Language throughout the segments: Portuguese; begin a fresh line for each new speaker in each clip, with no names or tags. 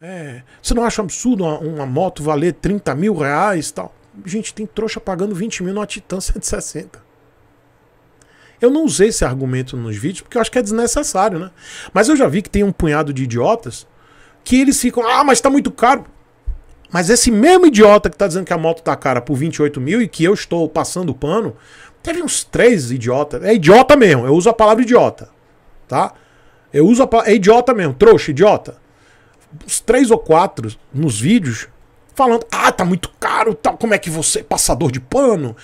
É, você não acha um absurdo uma, uma, moto valer 30 mil reais tal? Gente, tem trouxa pagando 20 mil numa Titan 160. Eu não usei esse argumento nos vídeos porque eu acho que é desnecessário, né? Mas eu já vi que tem um punhado de idiotas que eles ficam, ah, mas tá muito caro. Mas esse mesmo idiota que tá dizendo que a moto tá cara por 28 mil e que eu estou passando o pano, teve uns três idiotas. É idiota mesmo, eu uso a palavra idiota, tá? Eu uso a palavra, é idiota mesmo, trouxa, idiota uns três ou quatro nos vídeos falando: ah, tá muito caro, tá, como é que você, passador de pano?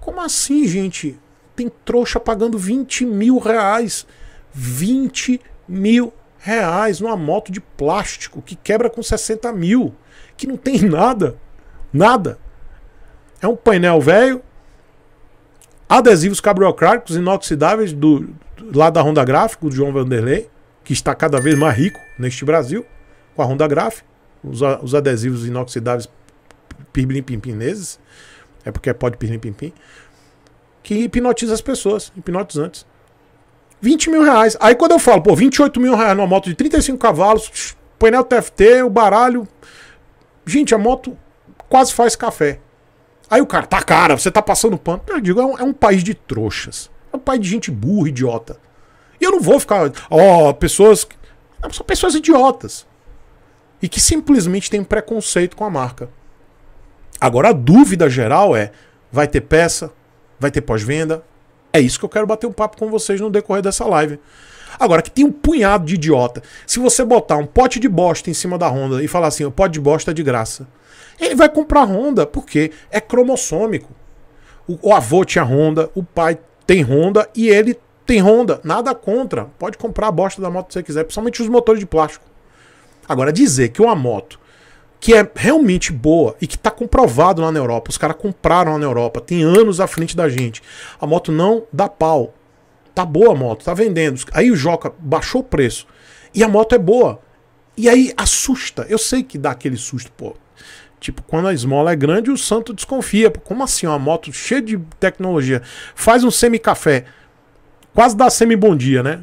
Como assim, gente? Tem trouxa pagando 20 mil reais. 20 mil reais numa moto de plástico que quebra com 60 mil, que não tem nada. Nada. É um painel velho, adesivos cabriocráticos inoxidáveis do, lá da Honda Gráfico, do João Vanderlei, que está cada vez mais rico neste Brasil com a Honda Graf, os, os adesivos inoxidáveis pirlim-pimpineses, é porque é pode pirlim-pimpim, que hipnotiza as pessoas, hipnotizantes. 20 mil reais. Aí quando eu falo, pô, 28 mil reais numa moto de 35 cavalos, painel TFT, o baralho. Gente, a moto quase faz café. Aí o cara, tá cara, você tá passando pano. Eu digo, é um, é um país de trouxas. É um país de gente burra, idiota. E eu não vou ficar, ó, oh, pessoas. Não, são pessoas idiotas e que simplesmente tem preconceito com a marca. Agora a dúvida geral é: vai ter peça? Vai ter pós-venda? É isso que eu quero bater um papo com vocês no decorrer dessa live. Agora, que tem um punhado de idiota. Se você botar um pote de bosta em cima da Honda e falar assim, o pote de bosta é de graça. Ele vai comprar Honda, porque é cromossômico. O, o avô tinha Honda, o pai tem Honda e ele tem Honda. Nada contra. Pode comprar a bosta da moto que você quiser, principalmente os motores de plástico. Agora, dizer que uma moto que é realmente boa e que está comprovado lá na Europa, os caras compraram lá na Europa, tem anos à frente da gente, a moto não dá pau. Tá boa a moto, tá vendendo. Aí o Joca baixou o preço e a moto é boa. E aí assusta. Eu sei que dá aquele susto, pô. Tipo, quando a esmola é grande, o santo desconfia. Como assim? Uma moto cheia de tecnologia. Faz um semi-café. Quase dá semi-bom dia, né?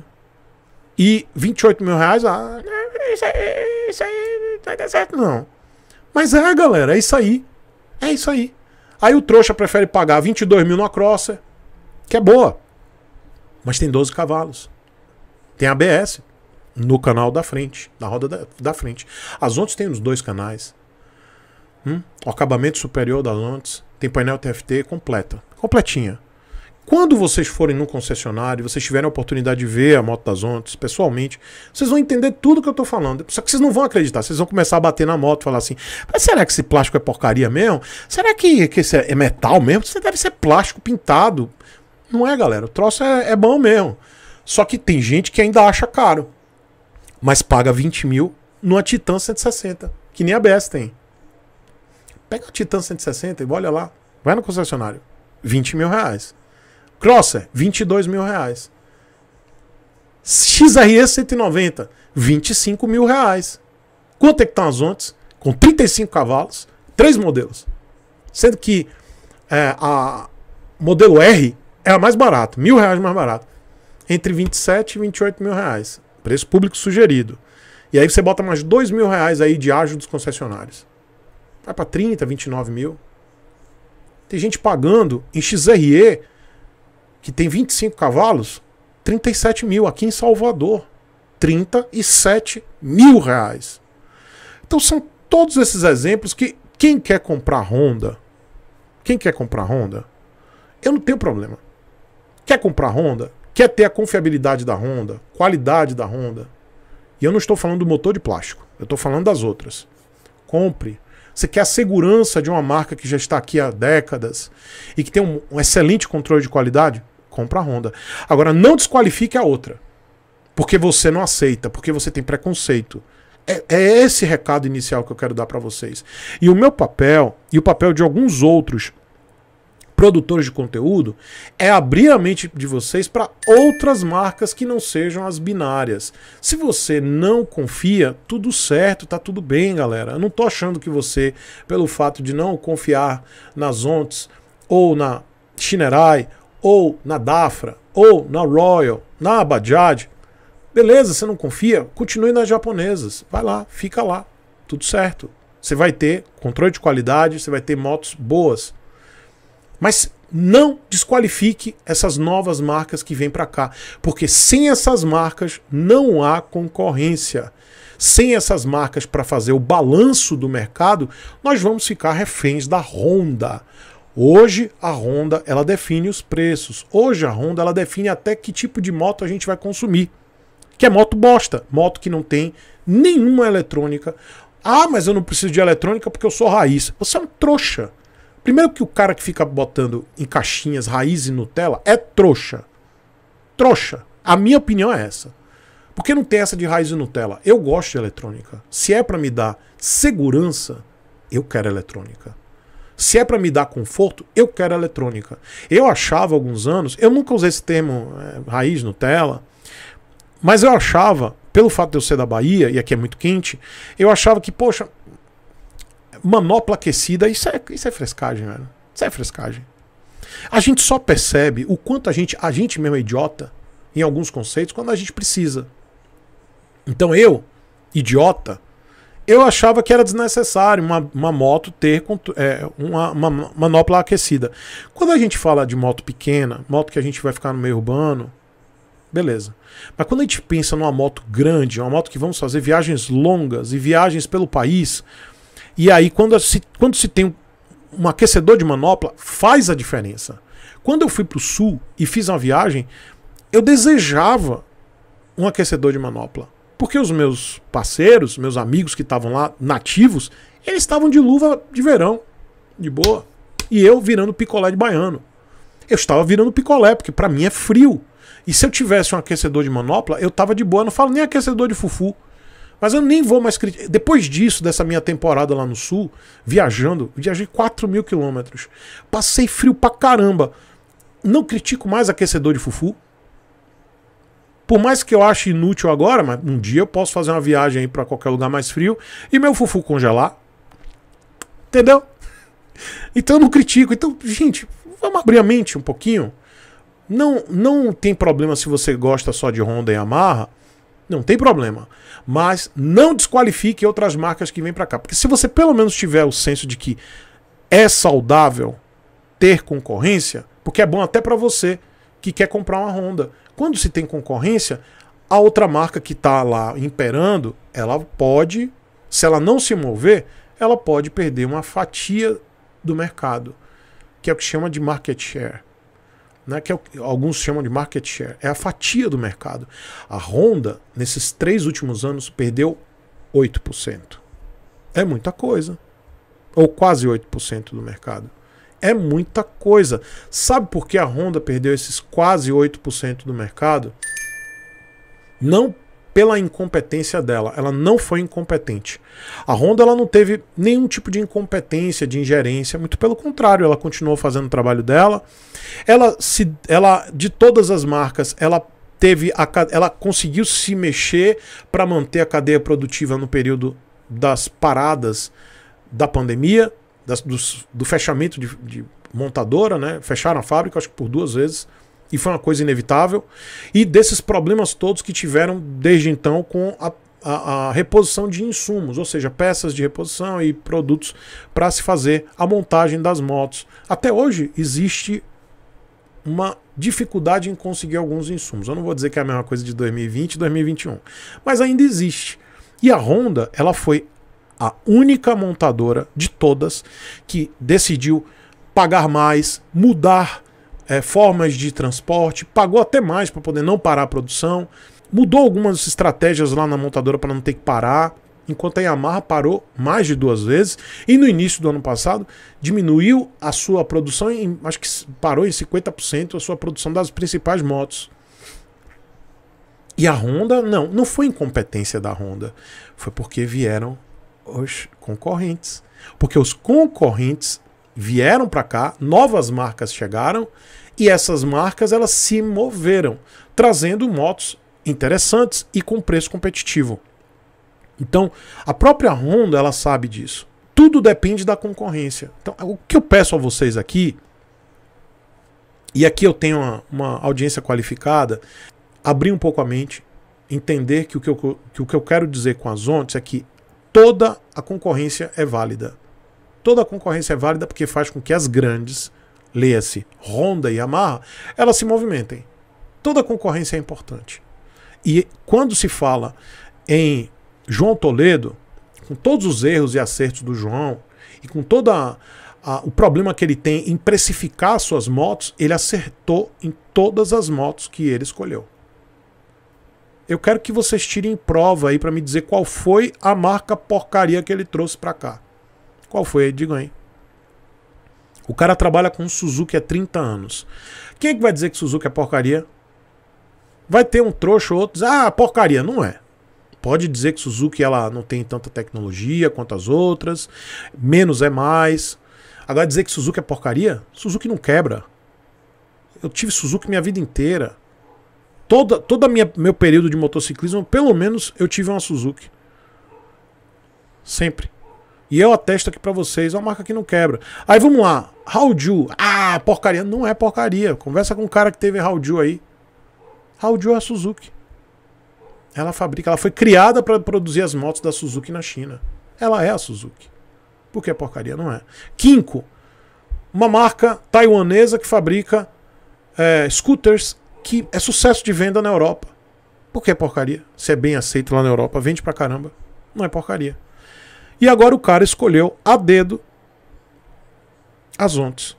E 28 mil reais. Ah, né? isso aí, isso aí não vai dar certo, não. Mas é, galera, é isso aí. É isso aí. Aí o trouxa prefere pagar 22 mil na Crosser, que é boa, mas tem 12 cavalos. Tem ABS no canal da frente, na roda da, da frente. As ontes tem nos dois canais. Hum? O acabamento superior das ontes tem painel TFT completa, completinha. Quando vocês forem no concessionário, vocês tiverem a oportunidade de ver a moto das ondas pessoalmente, vocês vão entender tudo que eu estou falando. Só que vocês não vão acreditar, vocês vão começar a bater na moto, falar assim: mas será que esse plástico é porcaria mesmo? Será que, que esse é, é metal mesmo? deve ser plástico pintado. Não é, galera. O troço é, é bom mesmo. Só que tem gente que ainda acha caro, mas paga 20 mil numa Titan 160, que nem a Best tem. Pega a Titan 160 e olha lá, vai no concessionário. 20 mil reais. Crosser, 22 mil reais. XRE 190, 25 mil reais. Quanto é que estão as ontes? Com 35 cavalos, três modelos. Sendo que é, a modelo R é a mais barata, mil reais mais barato. Entre 27 e 28 mil reais. Preço público sugerido. E aí você bota mais 2 mil reais aí de ágio dos concessionários. Vai para 30, 29 mil. Tem gente pagando em XRE que tem 25 cavalos, 37 mil aqui em Salvador. 37 mil reais. Então são todos esses exemplos que quem quer comprar Honda, quem quer comprar Honda, eu não tenho problema. Quer comprar Honda? Quer ter a confiabilidade da Honda, qualidade da Honda? E eu não estou falando do motor de plástico, eu estou falando das outras. Compre. Você quer a segurança de uma marca que já está aqui há décadas e que tem um, um excelente controle de qualidade? compra a Honda. Agora, não desqualifique a outra. Porque você não aceita, porque você tem preconceito. É, é esse recado inicial que eu quero dar para vocês. E o meu papel, e o papel de alguns outros produtores de conteúdo, é abrir a mente de vocês para outras marcas que não sejam as binárias. Se você não confia, tudo certo, tá tudo bem, galera. Eu não tô achando que você, pelo fato de não confiar nas ONTs ou na Shinerai ou na Dafra, ou na Royal, na Bajaj. Beleza, você não confia? Continue nas japonesas. Vai lá, fica lá. Tudo certo. Você vai ter controle de qualidade, você vai ter motos boas. Mas não desqualifique essas novas marcas que vêm para cá, porque sem essas marcas não há concorrência. Sem essas marcas para fazer o balanço do mercado, nós vamos ficar reféns da Honda. Hoje a Honda ela define os preços. Hoje a Honda ela define até que tipo de moto a gente vai consumir. Que é moto bosta, moto que não tem nenhuma eletrônica. Ah, mas eu não preciso de eletrônica porque eu sou raiz. Você é um trouxa. Primeiro que o cara que fica botando em caixinhas raiz e Nutella é trouxa. Trouxa. A minha opinião é essa. Porque não tem essa de raiz e Nutella? Eu gosto de eletrônica. Se é para me dar segurança, eu quero eletrônica. Se é para me dar conforto, eu quero eletrônica. Eu achava alguns anos, eu nunca usei esse termo é, raiz Nutella, mas eu achava, pelo fato de eu ser da Bahia e aqui é muito quente, eu achava que, poxa, manopla aquecida, isso é, isso é frescagem, velho. Isso é frescagem. A gente só percebe o quanto a gente, a gente mesmo é idiota em alguns conceitos quando a gente precisa. Então eu, idiota, eu achava que era desnecessário uma, uma moto ter é, uma, uma, manopla aquecida. Quando a gente fala de moto pequena, moto que a gente vai ficar no meio urbano, beleza. Mas quando a gente pensa numa moto grande, uma moto que vamos fazer viagens longas e viagens pelo país, e aí quando se, quando se tem um, um aquecedor de manopla, faz a diferença. Quando eu fui para o sul e fiz uma viagem, eu desejava um aquecedor de manopla. Porque os meus parceiros, meus amigos que estavam lá, nativos, eles estavam de luva de verão, de boa. E eu virando picolé de baiano. Eu estava virando picolé, porque para mim é frio. E se eu tivesse um aquecedor de manopla, eu tava de boa, eu não falo nem aquecedor de fufu. Mas eu nem vou mais criticar. Depois disso, dessa minha temporada lá no sul, viajando, viajei 4 mil quilômetros. Passei frio pra caramba. Não critico mais aquecedor de fufu. Por mais que eu ache inútil agora, mas um dia eu posso fazer uma viagem aí para qualquer lugar mais frio e meu fufu congelar. Entendeu? Então eu não critico. Então, gente, vamos abrir a mente um pouquinho. Não, não tem problema se você gosta só de Honda e Yamaha. Não tem problema. Mas não desqualifique outras marcas que vêm para cá. Porque se você pelo menos tiver o senso de que é saudável ter concorrência, porque é bom até para você que quer comprar uma Honda. Quando se tem concorrência, a outra marca que está lá imperando, ela pode, se ela não se mover, ela pode perder uma fatia do mercado, que é o que chama de market share. Né, que é alguns chamam de market share, é a fatia do mercado. A Honda, nesses três últimos anos, perdeu 8%. É muita coisa. Ou quase 8% do mercado é muita coisa. Sabe por que a Honda perdeu esses quase 8% do mercado? Não pela incompetência dela. Ela não foi incompetente. A Honda ela não teve nenhum tipo de incompetência, de ingerência, muito pelo contrário, ela continuou fazendo o trabalho dela. Ela se ela de todas as marcas, ela teve a, ela conseguiu se mexer para manter a cadeia produtiva no período das paradas da pandemia, das, do fechamento de, de, montadora, né? Fecharam a fábrica, acho que por duas vezes, e foi uma coisa inevitável. E desses problemas todos que tiveram desde então com a, a, a reposição de insumos, ou seja, peças de reposição e produtos para se fazer a montagem das motos. Até hoje existe uma dificuldade em conseguir alguns insumos. Eu não vou dizer que é a mesma coisa de 2020 e 2021, mas ainda existe. E a Honda, ela foi a única montadora de todas que decidiu pagar mais, mudar é, formas de transporte, pagou até mais para poder não parar a produção, mudou algumas estratégias lá na montadora para não ter que parar, enquanto a Yamaha parou mais de duas vezes e no início do ano passado diminuiu a sua produção, em, acho que parou em 50% a sua produção das principais motos. E a Honda, não, não foi incompetência da Honda, foi porque vieram os concorrentes. Porque os concorrentes vieram para cá, novas marcas chegaram e essas marcas elas se moveram, trazendo motos interessantes e com preço competitivo. Então, a própria Honda ela sabe disso. Tudo depende da concorrência. Então, o que eu peço a vocês aqui, e aqui eu tenho uma, uma audiência qualificada, abrir um pouco a mente, entender que o que eu, que o que eu quero dizer com as ondas é que toda a concorrência é válida. Toda a concorrência é válida porque faz com que as grandes, leia-se Honda e Yamaha, elas se movimentem. Toda a concorrência é importante. E quando se fala em João Toledo, com todos os erros e acertos do João, e com todo o problema que ele tem em precificar suas motos, ele acertou em todas as motos que ele escolheu eu quero que vocês tirem prova aí para me dizer qual foi a marca porcaria que ele trouxe para cá. Qual foi? Digam aí. O cara trabalha com Suzuki há 30 anos. Quem é que vai dizer que Suzuki é porcaria? Vai ter um trouxa ou outro, diz, ah, porcaria, não é. Pode dizer que Suzuki ela não tem tanta tecnologia quanto as outras, menos é mais. Agora dizer que Suzuki é porcaria? Suzuki não quebra. Eu tive Suzuki minha vida inteira toda toda minha meu período de motociclismo, pelo menos eu tive uma Suzuki. Sempre. E eu atesto aqui para vocês, é uma marca que não quebra. Aí vamos lá, Hauju. Ah, porcaria, não é porcaria. Conversa com um cara que teve Hauju aí. Hauju é a Suzuki. Ela fabrica, ela foi criada para produzir as motos da Suzuki na China. Ela é a Suzuki. Por que porcaria não é? Kinko, uma marca taiwanesa que fabrica é, scooters que é sucesso de venda na Europa. Por que é porcaria? Se é bem aceito lá na Europa, vende pra caramba. Não é porcaria. E agora o cara escolheu a dedo as ontes.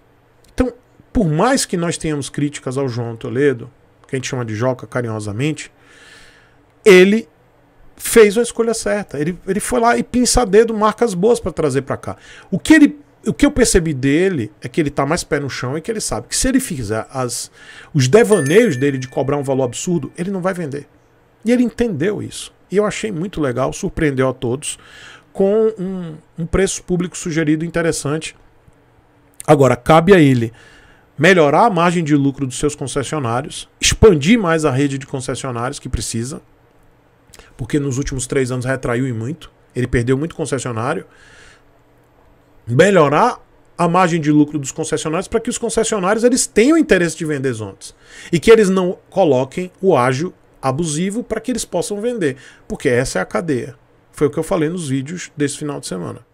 Então, por mais que nós tenhamos críticas ao João Toledo, que a gente chama de Joca carinhosamente, ele fez a escolha certa. Ele, ele foi lá e pinça dedo marcas boas para trazer para cá. O que ele o que eu percebi dele é que ele tá mais pé no chão e que ele sabe que se ele fizer as, os devaneios dele de cobrar um valor absurdo, ele não vai vender. E ele entendeu isso. E eu achei muito legal, surpreendeu a todos com um, um preço público sugerido interessante. Agora, cabe a ele melhorar a margem de lucro dos seus concessionários, expandir mais a rede de concessionários que precisa, porque nos últimos três anos retraiu e muito, ele perdeu muito concessionário melhorar a margem de lucro dos concessionários para que os concessionários eles tenham interesse de vender zontes e que eles não coloquem o ágio abusivo para que eles possam vender, porque essa é a cadeia. Foi o que eu falei nos vídeos desse final de semana.